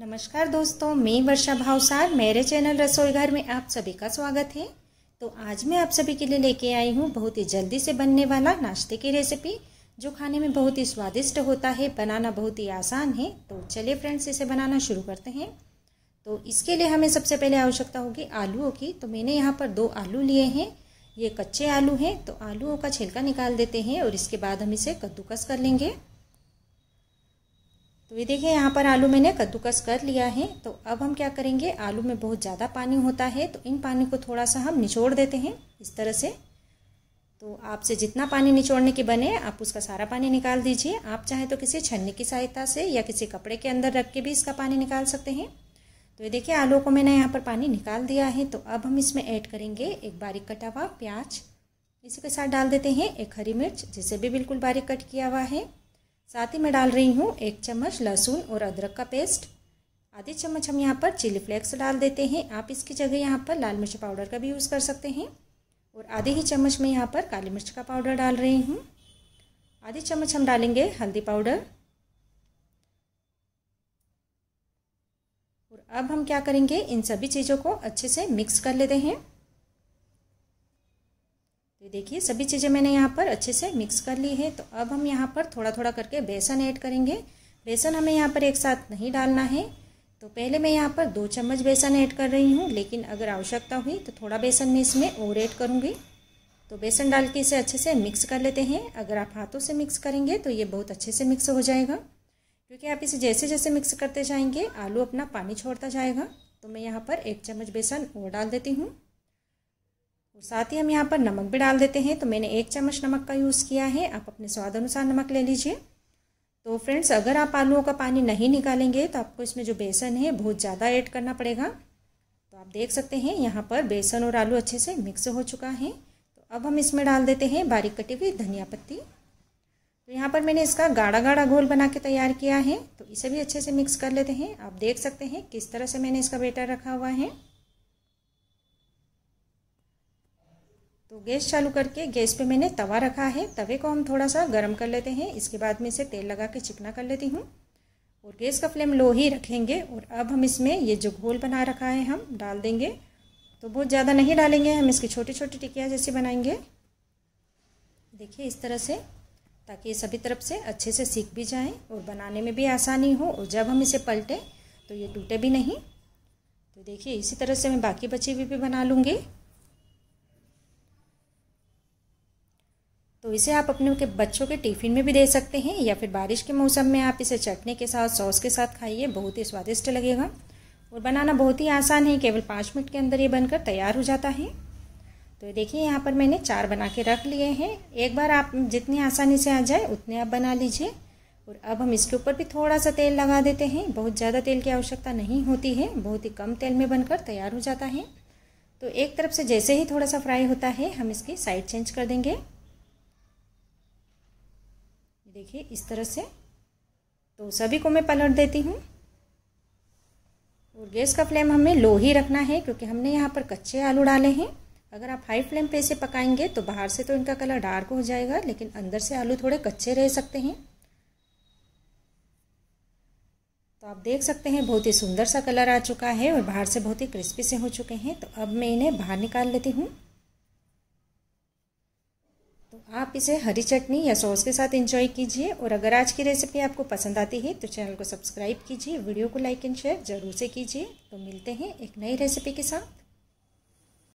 नमस्कार दोस्तों मैं वर्षा भावसार मेरे चैनल रसोई घर में आप सभी का स्वागत है तो आज मैं आप सभी के लिए लेके आई हूँ बहुत ही जल्दी से बनने वाला नाश्ते की रेसिपी जो खाने में बहुत ही स्वादिष्ट होता है बनाना बहुत ही आसान है तो चलिए फ्रेंड्स इसे बनाना शुरू करते हैं तो इसके लिए हमें सबसे पहले आवश्यकता होगी आलूओं की तो मैंने यहाँ पर दो आलू लिए हैं ये कच्चे आलू हैं तो आलूओं का छिलका निकाल देते हैं और इसके बाद हम इसे कद्दूकस कर लेंगे तो ये देखिए यहाँ पर आलू मैंने कद्दूकस कर लिया है तो अब हम क्या करेंगे आलू में बहुत ज़्यादा पानी होता है तो इन पानी को थोड़ा सा हम निचोड़ देते हैं इस तरह से तो आपसे जितना पानी निचोड़ने की बने आप उसका सारा पानी निकाल दीजिए आप चाहे तो किसी छन्नी की सहायता से या किसी कपड़े के अंदर रख के भी इसका पानी निकाल सकते हैं तो ये देखिए आलू को मैंने यहाँ पर पानी निकाल दिया है तो अब हम इसमें ऐड करेंगे एक बारीक कटा हुआ प्याज इसी के साथ डाल देते हैं एक हरी मिर्च जिसे भी बिल्कुल बारीक कट किया हुआ है साथ ही मैं डाल रही हूँ एक चम्मच लहसुन और अदरक का पेस्ट आधे चम्मच हम यहाँ पर चिली फ्लेक्स डाल देते हैं आप इसकी जगह यहाँ पर लाल मिर्च पाउडर का भी यूज़ कर सकते हैं और आधे ही चम्मच में यहाँ पर काली मिर्च का पाउडर डाल रही हूँ आधे चम्मच हम डालेंगे हल्दी पाउडर और अब हम क्या करेंगे इन सभी चीज़ों को अच्छे से मिक्स कर लेते हैं देखिए सभी चीज़ें मैंने यहाँ पर अच्छे से मिक्स कर ली है तो अब हम यहाँ पर थोड़ा थोड़ा करके बेसन ऐड करेंगे बेसन हमें यहाँ पर एक साथ नहीं डालना है तो पहले मैं यहाँ पर दो चम्मच बेसन ऐड कर रही हूँ लेकिन अगर आवश्यकता हुई तो थोड़ा बेसन मैं इसमें और ऐड करूँगी तो बेसन डाल के इसे अच्छे से मिक्स कर लेते हैं अगर आप हाथों से मिक्स करेंगे तो ये बहुत अच्छे से मिक्स हो जाएगा क्योंकि आप इसे जैसे जैसे मिक्स करते जाएंगे आलू अपना पानी छोड़ता जाएगा तो मैं यहाँ पर एक चम्मच बेसन और डाल देती हूँ साथ ही हम यहाँ पर नमक भी डाल देते हैं तो मैंने एक चम्मच नमक का यूज़ किया है आप अपने स्वाद अनुसार नमक ले लीजिए तो फ्रेंड्स अगर आप आलूओं का पानी नहीं निकालेंगे तो आपको इसमें जो बेसन है बहुत ज़्यादा ऐड करना पड़ेगा तो आप देख सकते हैं यहाँ पर बेसन और आलू अच्छे से मिक्स हो चुका है तो अब हम इसमें डाल देते हैं बारीक कटी हुई धनिया पत्ती तो यहाँ पर मैंने इसका गाढ़ा गाढ़ा घोल बना के तैयार किया है तो इसे भी अच्छे से मिक्स कर लेते हैं आप देख सकते हैं किस तरह से मैंने इसका बेटर रखा हुआ है तो गैस चालू करके गैस पे मैंने तवा रखा है तवे को हम थोड़ा सा गर्म कर लेते हैं इसके बाद में इसे तेल लगा के चिकना कर लेती हूँ और गैस का फ्लेम लो ही रखेंगे और अब हम इसमें ये जो घोल बना रखा है हम डाल देंगे तो बहुत ज़्यादा नहीं डालेंगे हम इसकी छोटी छोटी टिकिया जैसी बनाएंगे देखिए इस तरह से ताकि ये सभी तरफ से अच्छे से सीख भी जाएँ और बनाने में भी आसानी हो और जब हम इसे पलटें तो ये टूटे भी नहीं तो देखिए इसी तरह से मैं बाकी बची हुई भी, भी बना लूँगी इसे आप अपने के बच्चों के टिफ़िन में भी दे सकते हैं या फिर बारिश के मौसम में आप इसे चटनी के साथ सॉस के साथ खाइए बहुत ही स्वादिष्ट लगेगा और बनाना बहुत ही आसान है केवल पाँच मिनट के अंदर ये बनकर तैयार हो जाता है तो देखिए यहाँ पर मैंने चार बना के रख लिए हैं एक बार आप जितनी आसानी से आ जाए उतने आप बना लीजिए और अब हम इसके ऊपर भी थोड़ा सा तेल लगा देते हैं बहुत ज़्यादा तेल की आवश्यकता नहीं होती है बहुत ही कम तेल में बनकर तैयार हो जाता है तो एक तरफ से जैसे ही थोड़ा सा फ्राई होता है हम इसकी साइड चेंज कर देंगे देखिए इस तरह से तो सभी को मैं पलट देती हूँ और गैस का फ्लेम हमें लो ही रखना है क्योंकि हमने यहाँ पर कच्चे आलू डाले हैं अगर आप हाई फ्लेम पे इसे पकाएंगे तो बाहर से तो इनका कलर डार्क हो जाएगा लेकिन अंदर से आलू थोड़े कच्चे रह सकते हैं तो आप देख सकते हैं बहुत ही सुंदर सा कलर आ चुका है और बाहर से बहुत ही क्रिस्पी से हो चुके हैं तो अब मैं इन्हें बाहर निकाल लेती हूँ आप इसे हरी चटनी या सॉस के साथ एंजॉय कीजिए और अगर आज की रेसिपी आपको पसंद आती है तो चैनल को सब्सक्राइब कीजिए वीडियो को लाइक एंड शेयर ज़रूर से कीजिए तो मिलते हैं एक नई रेसिपी के साथ